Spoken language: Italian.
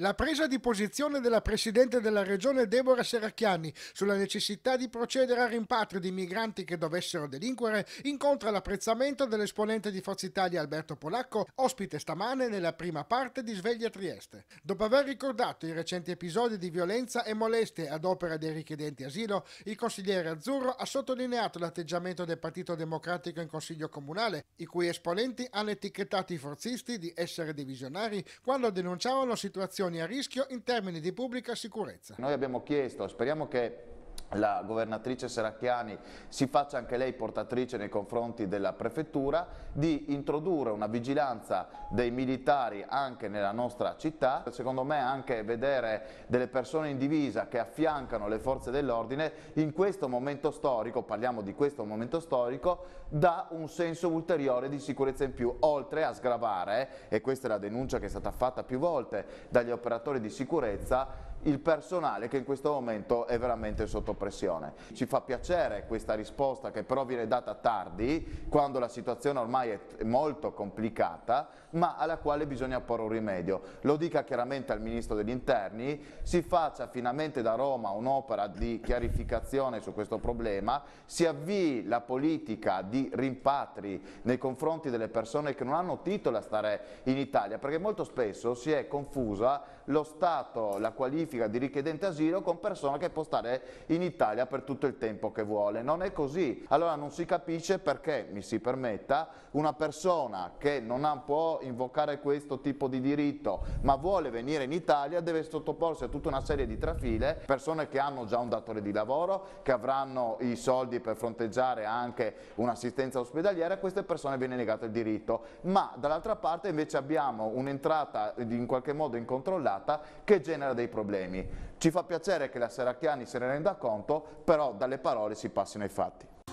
La presa di posizione della Presidente della Regione Deborah Seracchiani sulla necessità di procedere al rimpatrio di migranti che dovessero delinquere incontra l'apprezzamento dell'esponente di Forza Italia Alberto Polacco, ospite stamane nella prima parte di Sveglia Trieste. Dopo aver ricordato i recenti episodi di violenza e molestie ad opera dei richiedenti asilo, il consigliere Azzurro ha sottolineato l'atteggiamento del Partito Democratico in Consiglio Comunale, i cui esponenti hanno etichettato i forzisti di essere divisionari quando denunciavano situazioni situazioni a rischio in termini di pubblica sicurezza. Noi abbiamo chiesto, speriamo che la governatrice Seracchiani si faccia anche lei portatrice nei confronti della prefettura di introdurre una vigilanza dei militari anche nella nostra città. Secondo me anche vedere delle persone in divisa che affiancano le forze dell'ordine in questo momento storico, parliamo di questo momento storico, dà un senso ulteriore di sicurezza in più, oltre a sgravare, e questa è la denuncia che è stata fatta più volte dagli operatori di sicurezza, il personale che in questo momento è veramente sotto pressione. Ci fa piacere questa risposta che però viene data tardi, quando la situazione ormai è molto complicata, ma alla quale bisogna porre un rimedio. Lo dica chiaramente al Ministro degli Interni, si faccia finalmente da Roma un'opera di chiarificazione su questo problema, si avvii la politica di rimpatri nei confronti delle persone che non hanno titolo a stare in Italia, perché molto spesso si è confusa lo Stato, la qualifica qualifica di richiedente asilo con persona che può stare in Italia per tutto il tempo che vuole. Non è così. Allora non si capisce perché, mi si permetta, una persona che non può invocare questo tipo di diritto ma vuole venire in Italia deve sottoporsi a tutta una serie di trafile, persone che hanno già un datore di lavoro, che avranno i soldi per fronteggiare anche un'assistenza ospedaliera, a queste persone viene negato il diritto. Ma dall'altra parte invece abbiamo un'entrata in qualche modo incontrollata che genera dei problemi problemi. Ci fa piacere che la Seracchiani se ne renda conto, però dalle parole si passino ai fatti.